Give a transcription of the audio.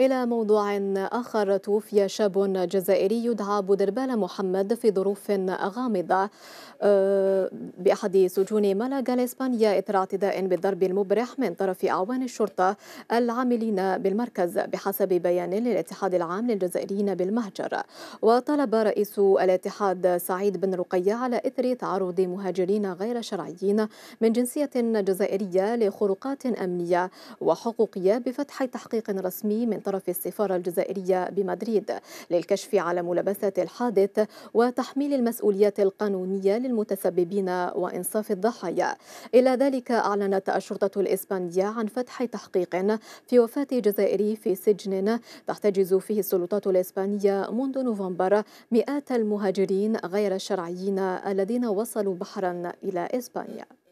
إلى موضوع آخر توفي شاب جزائري يدعى بودربال محمد في ظروف غامضة أه، بأحد سجون مالاغا الإسبانية إثر اعتداء بالضرب المبرح من طرف أعوان الشرطة العاملين بالمركز بحسب بيان للاتحاد العام للجزائريين بالمهجر وطلب رئيس الاتحاد سعيد بن رقية على إثر تعرض مهاجرين غير شرعيين من جنسية جزائرية لخروقات أمنية وحقوقية بفتح تحقيق رسمي من طرف السفارة الجزائرية بمدريد للكشف على ملابسات الحادث وتحميل المسؤوليات القانونية للمتسببين وإنصاف الضحايا إلى ذلك أعلنت الشرطة الإسبانية عن فتح تحقيق في وفاة جزائري في سجن تحتجز فيه السلطات الإسبانية منذ نوفمبر مئات المهاجرين غير الشرعيين الذين وصلوا بحرا إلى إسبانيا